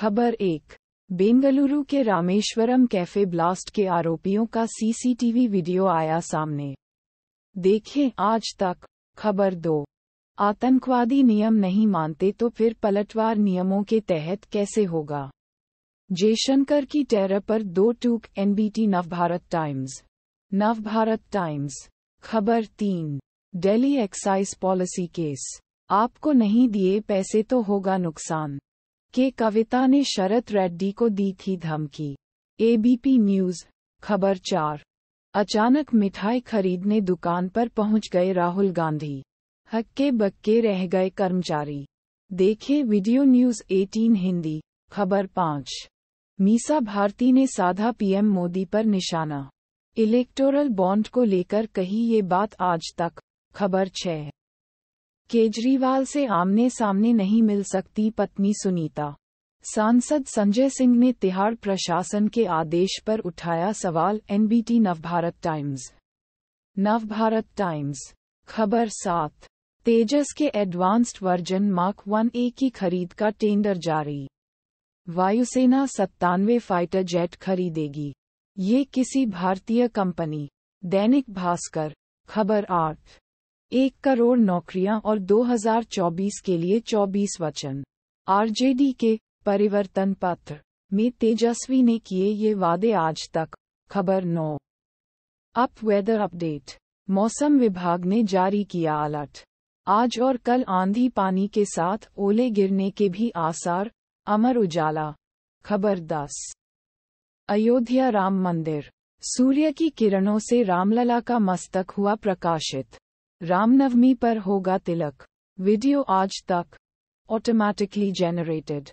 खबर एक बेंगलुरु के रामेश्वरम कैफे ब्लास्ट के आरोपियों का सीसीटीवी वीडियो आया सामने देखें आज तक खबर दो आतंकवादी नियम नहीं मानते तो फिर पलटवार नियमों के तहत कैसे होगा जयशंकर की टेरर पर दो टूक NBT Navbharat Times Navbharat Times खबर तीन दिल्ली एक्साइज पॉलिसी केस आपको नहीं दिए पैसे तो होगा नुकसान के कविता ने शरत रेड्डी को दी थी धमकी एबीपी न्यूज खबर चार अचानक मिठाई खरीदने दुकान पर पहुंच गए राहुल गांधी हक्के बक्के रह गए कर्मचारी देखे वीडियो न्यूज 18 हिंदी खबर पाँच मीसा भारती ने साधा पीएम मोदी पर निशाना इलेक्टोरल बॉन्ड को लेकर कही ये बात आज तक खबर छः केजरीवाल से आमने सामने नहीं मिल सकती पत्नी सुनीता सांसद संजय सिंह ने तिहाड़ प्रशासन के आदेश पर उठाया सवाल NBT Navbharat Times Navbharat Times खबर सात तेजस के advanced version mark one A की खरीद का टेंडर जारी वायुसेना सत्तानवे फाइटर जेट खरीदेगी ये किसी भारतीय कंपनी दैनिक भास्कर खबर आठ एक करोड़ नौकरियां और 2024 के लिए 24 वचन आरजेडी के परिवर्तन पत्र में तेजस्वी ने किए ये वादे आज तक खबर नौ अप वेदर अपडेट मौसम विभाग ने जारी किया अलर्ट आज और कल आंधी पानी के साथ ओले गिरने के भी आसार अमर उजाला खबर दस अयोध्या राम मंदिर सूर्य की किरणों से रामलला का मस्तक हुआ प्रकाशित रामनवमी पर होगा तिलक वीडियो आज तक ऑटोमेटिकली जनरेटेड